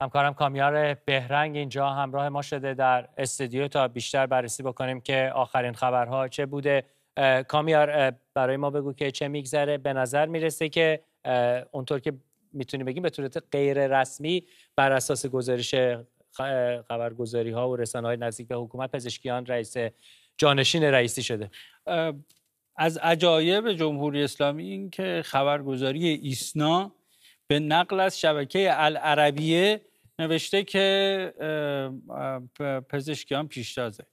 همکارم کامیار بهرنگ اینجا همراه ما شده در استودیو تا بیشتر بررسی بکنیم که آخرین خبرها چه بوده کامیار برای ما بگو که چه میگذره به نظر میرسه که اونطور که میتونیم بگیم به طورت غیر رسمی بر اساس گزارش خبرگزاری ها و رسانه های نزدیک به حکومت پزشکیان رئیس جانشین رئیسی شده از عجایب جمهوری اسلامی این که خبرگزاری ایسنا به نقل از شبکه العربیه نوشته که پزشکیان پیشتازه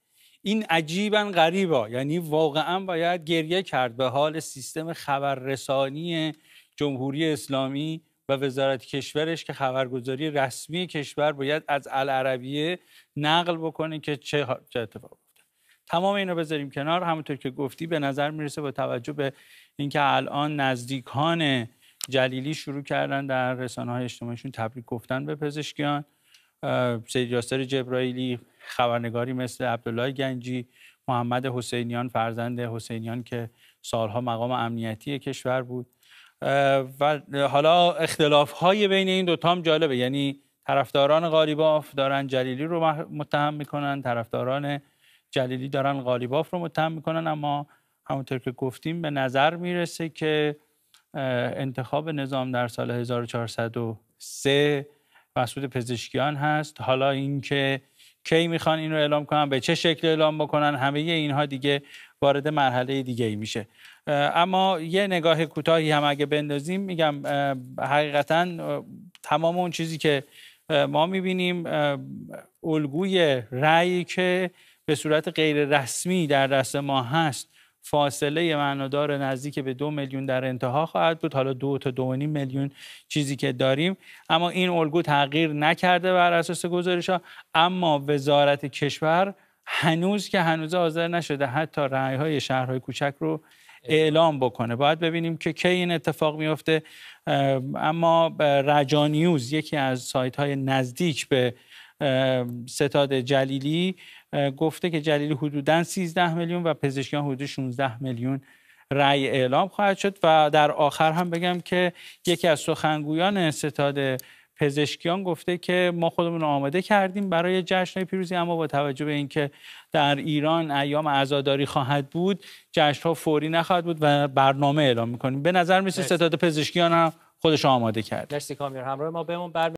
این عجیبا غریبا یعنی واقعا باید گریه کرد به حال سیستم خبررسانی جمهوری اسلامی و وزارت کشورش که خبرگزاری رسمی کشور باید از العربیه نقل بکنه که چه, اتفاق افتاد تمام اینو بذاریم کنار همونطور که گفتی به نظر میرسه با توجه به اینکه الان نزدیکان جلیلی شروع کردن در رسانه های اجتماعیشون تبریک گفتن به پزشکیان سید یاسر جبرائیلی خبرنگاری مثل عبدالله گنجی محمد حسینیان فرزند حسینیان که سالها مقام امنیتی کشور بود و حالا اختلاف های بین این دوتا هم جالبه یعنی طرفداران غالیباف دارن جلیلی رو متهم میکنن طرفداران جلیلی دارن غالیباف رو متهم میکنن اما همونطور که گفتیم به نظر میرسه که انتخاب نظام در سال 1403 مسئول پزشکیان هست حالا اینکه کی میخوان این رو اعلام کنن به چه شکل اعلام بکنن همه اینها دیگه وارد مرحله دیگه ای میشه اما یه نگاه کوتاهی هم اگه بندازیم میگم حقیقتا تمام اون چیزی که ما میبینیم الگوی رأیی که به صورت غیر رسمی در دست ما هست فاصله معنادار نزدیک به دو میلیون در انتها خواهد بود حالا دو تا دو میلیون چیزی که داریم اما این الگو تغییر نکرده بر اساس گزارش ها اما وزارت کشور هنوز که هنوز حاضر نشده حتی رعی های شهرهای کوچک رو اعلام بکنه باید ببینیم که کی این اتفاق میفته اما رجانیوز نیوز یکی از سایت های نزدیک به ستاد جلیلی گفته که جلیلی حدودا 13 میلیون و پزشکیان حدود 16 میلیون رأی اعلام خواهد شد و در آخر هم بگم که یکی از سخنگویان ستاد پزشکیان گفته که ما خودمون آماده کردیم برای جشن پیروزی اما با توجه به اینکه در ایران ایام عزاداری خواهد بود جشن ها فوری نخواهد بود و برنامه اعلام میکنیم به نظر میسه ستاد پزشکیان هم خودش آماده کرد. مرسی همراه ما بمون بر